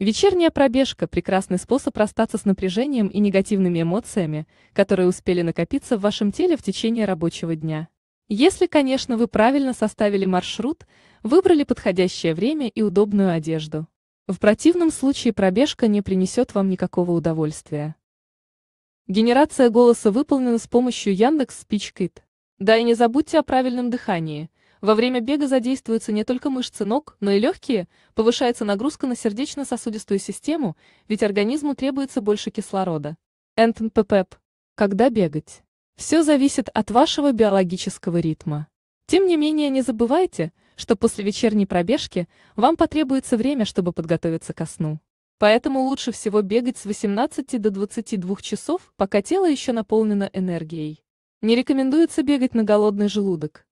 Вечерняя пробежка – прекрасный способ расстаться с напряжением и негативными эмоциями, которые успели накопиться в вашем теле в течение рабочего дня. Если, конечно, вы правильно составили маршрут, выбрали подходящее время и удобную одежду. В противном случае пробежка не принесет вам никакого удовольствия. Генерация голоса выполнена с помощью Яндекс Спичкит. Да и не забудьте о правильном дыхании – во время бега задействуются не только мышцы ног, но и легкие, повышается нагрузка на сердечно-сосудистую систему, ведь организму требуется больше кислорода. Энтон НТНППП. Когда бегать? Все зависит от вашего биологического ритма. Тем не менее, не забывайте, что после вечерней пробежки вам потребуется время, чтобы подготовиться ко сну. Поэтому лучше всего бегать с 18 до 22 часов, пока тело еще наполнено энергией. Не рекомендуется бегать на голодный желудок.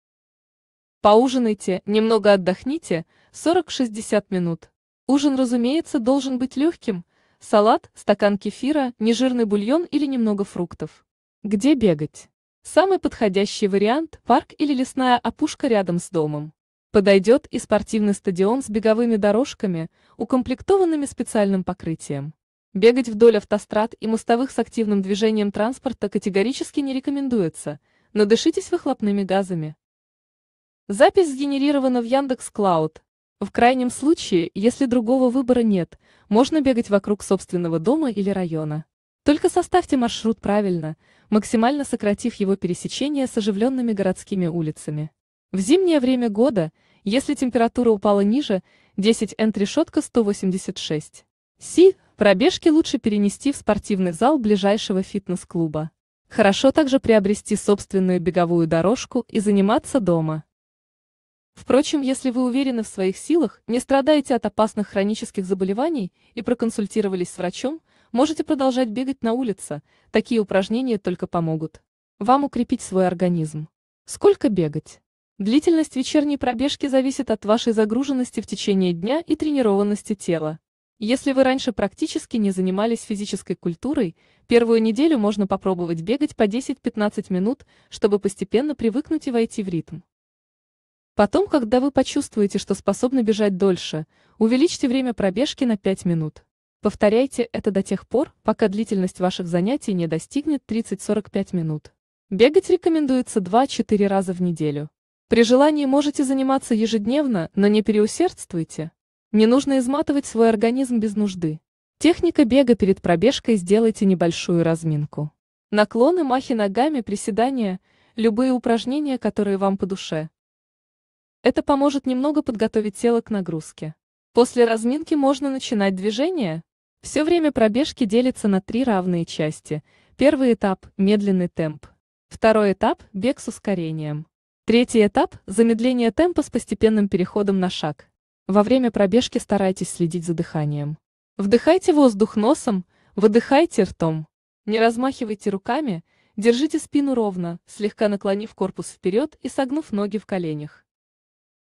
Поужинайте, немного отдохните, 40-60 минут. Ужин, разумеется, должен быть легким. Салат, стакан кефира, нежирный бульон или немного фруктов. Где бегать? Самый подходящий вариант – парк или лесная опушка рядом с домом. Подойдет и спортивный стадион с беговыми дорожками, укомплектованными специальным покрытием. Бегать вдоль автострад и мостовых с активным движением транспорта категорически не рекомендуется. Надышитесь выхлопными газами. Запись сгенерирована в Яндекс Клауд. В крайнем случае, если другого выбора нет, можно бегать вокруг собственного дома или района. Только составьте маршрут правильно, максимально сократив его пересечение с оживленными городскими улицами. В зимнее время года, если температура упала ниже, 10 N решетка 186. Си, пробежки лучше перенести в спортивный зал ближайшего фитнес-клуба. Хорошо также приобрести собственную беговую дорожку и заниматься дома. Впрочем, если вы уверены в своих силах, не страдаете от опасных хронических заболеваний и проконсультировались с врачом, можете продолжать бегать на улице, такие упражнения только помогут. Вам укрепить свой организм. Сколько бегать? Длительность вечерней пробежки зависит от вашей загруженности в течение дня и тренированности тела. Если вы раньше практически не занимались физической культурой, первую неделю можно попробовать бегать по 10-15 минут, чтобы постепенно привыкнуть и войти в ритм. Потом, когда вы почувствуете, что способны бежать дольше, увеличьте время пробежки на 5 минут. Повторяйте это до тех пор, пока длительность ваших занятий не достигнет 30-45 минут. Бегать рекомендуется 2-4 раза в неделю. При желании можете заниматься ежедневно, но не переусердствуйте. Не нужно изматывать свой организм без нужды. Техника бега перед пробежкой сделайте небольшую разминку. Наклоны, махи ногами, приседания, любые упражнения, которые вам по душе. Это поможет немного подготовить тело к нагрузке. После разминки можно начинать движение. Все время пробежки делится на три равные части. Первый этап – медленный темп. Второй этап – бег с ускорением. Третий этап – замедление темпа с постепенным переходом на шаг. Во время пробежки старайтесь следить за дыханием. Вдыхайте воздух носом, выдыхайте ртом. Не размахивайте руками, держите спину ровно, слегка наклонив корпус вперед и согнув ноги в коленях.